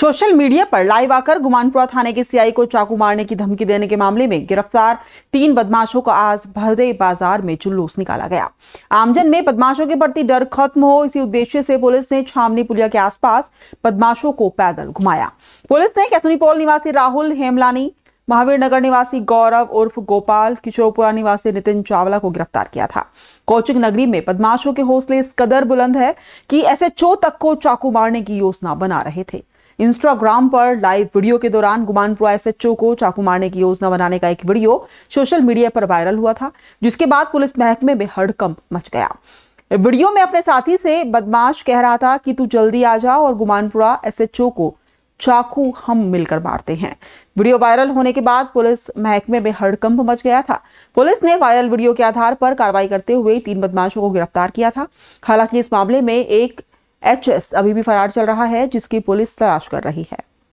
social media पर live आकर गुमानपुरा थाने के सीआई को चाकू मारने की धमकी देने के मामले में गिरफ्तार तीन बदमाशों का आज भरे बाजार में जुलूस निकाला गया आमजन में बदमाशों के प्रति डर खत्म हो इसी उद्देश्य से पुलिस ने छावनी पुलिया के आसपास बदमाशों को पैदल घुमाया पुलिस ने कैथुनीपोल निवासी राहुल हेमलानी महावीर नगर निवासी गौरव उर्फ गोपाल किशोरपुरा निवासी नितिन चावला को गिरफ्तार किया था कोचिंग नगरी में बदमाशों के हौसले इस कदर बुलंद है कि ऐसे चो तक को चाकू मारने की योजना बना रहे थे इंस्टाग्राम पर लाइव वीडियो के दौरान गुमानपुरा एस एच को चाकू मारने की योजना बनाने का एक वीडियो सोशल मीडिया पर वायरल हुआ था जिसके बाद पुलिस महकमे में हड़कंप मच गया वीडियो में अपने साथी से बदमाश कह रहा था कि तू जल्दी आ जा और गुमानपुरा एसएचओ को चाकू हम मिलकर मारते हैं वीडियो वायरल होने के बाद पुलिस महकमे में हड़कंप मच गया था पुलिस ने वायरल वीडियो के आधार पर कार्रवाई करते हुए तीन बदमाशों को गिरफ्तार किया था हालांकि इस मामले में एक एचएस अभी भी फरार चल रहा है जिसकी पुलिस तलाश कर रही है